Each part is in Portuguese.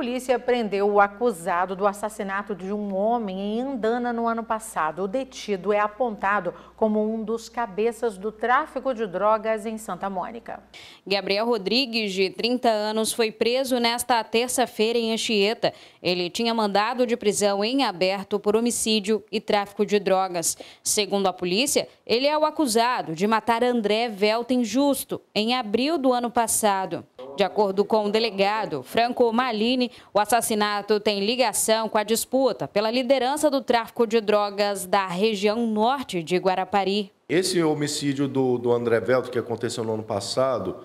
polícia prendeu o acusado do assassinato de um homem em Andana no ano passado. O detido é apontado como um dos cabeças do tráfico de drogas em Santa Mônica. Gabriel Rodrigues, de 30 anos, foi preso nesta terça-feira em Anchieta. Ele tinha mandado de prisão em aberto por homicídio e tráfico de drogas. Segundo a polícia, ele é o acusado de matar André Velten Justo em abril do ano passado. De acordo com o delegado Franco Malini, o assassinato tem ligação com a disputa pela liderança do tráfico de drogas da região norte de Guarapari. Esse homicídio do, do André Velto, que aconteceu no ano passado,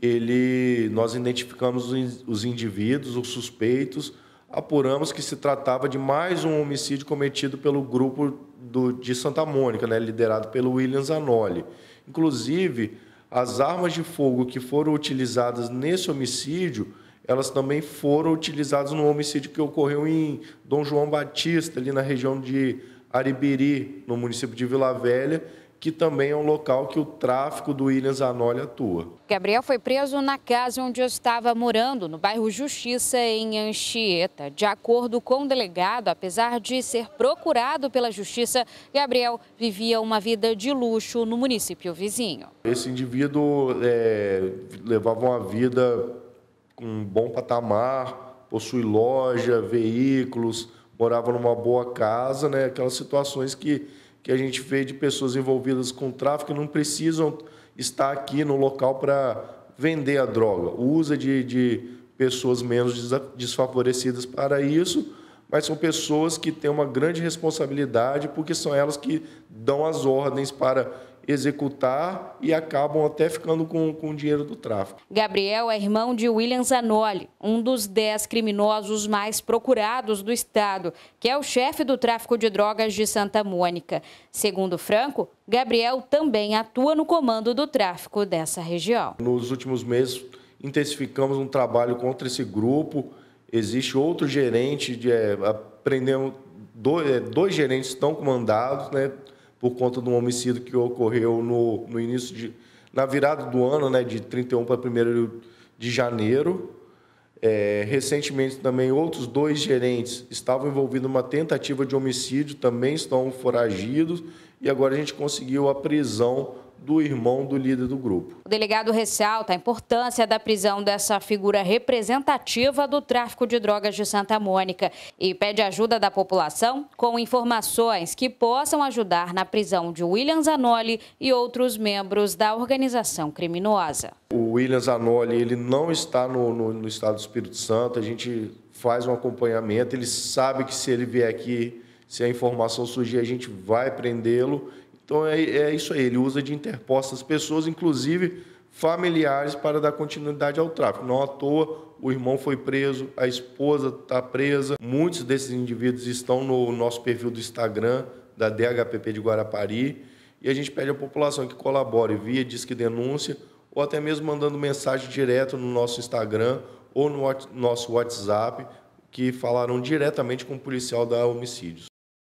ele, nós identificamos os indivíduos, os suspeitos, apuramos que se tratava de mais um homicídio cometido pelo grupo do, de Santa Mônica, né, liderado pelo William Zanoli. Inclusive, as armas de fogo que foram utilizadas nesse homicídio, elas também foram utilizadas no homicídio que ocorreu em Dom João Batista, ali na região de Aribiri, no município de Vila Velha, que também é um local que o tráfico do Williams Anoli atua. Gabriel foi preso na casa onde estava morando, no bairro Justiça, em Anchieta. De acordo com o delegado, apesar de ser procurado pela justiça, Gabriel vivia uma vida de luxo no município vizinho. Esse indivíduo é, levava uma vida com um bom patamar, possui loja, veículos, morava numa boa casa, né? aquelas situações que que a gente vê de pessoas envolvidas com tráfico não precisam estar aqui no local para vender a droga. Usa de, de pessoas menos desfavorecidas para isso, mas são pessoas que têm uma grande responsabilidade, porque são elas que dão as ordens para executar e acabam até ficando com, com o dinheiro do tráfico. Gabriel é irmão de William Zanoli, um dos dez criminosos mais procurados do estado, que é o chefe do tráfico de drogas de Santa Mônica. Segundo Franco, Gabriel também atua no comando do tráfico dessa região. Nos últimos meses, intensificamos um trabalho contra esse grupo. Existe outro gerente, de, é, aprendemos, dois, é, dois gerentes estão comandados, né? por conta de um homicídio que ocorreu no, no início de. na virada do ano, né, de 31 para 1 de janeiro. É, recentemente também outros dois gerentes estavam envolvidos numa tentativa de homicídio, também estão foragidos, e agora a gente conseguiu a prisão do irmão do líder do grupo. O delegado ressalta a importância da prisão dessa figura representativa do tráfico de drogas de Santa Mônica e pede ajuda da população com informações que possam ajudar na prisão de William Zanoli e outros membros da organização criminosa. O William Zanoli ele não está no, no, no estado do Espírito Santo, a gente faz um acompanhamento, ele sabe que se ele vier aqui, se a informação surgir, a gente vai prendê-lo então é, é isso aí, ele usa de interpostas pessoas, inclusive familiares, para dar continuidade ao tráfico. Não à toa o irmão foi preso, a esposa está presa. Muitos desses indivíduos estão no nosso perfil do Instagram, da DHPP de Guarapari. E a gente pede à população que colabore via Disque Denúncia ou até mesmo mandando mensagem direto no nosso Instagram ou no nosso WhatsApp, que falaram diretamente com o policial da homicídios.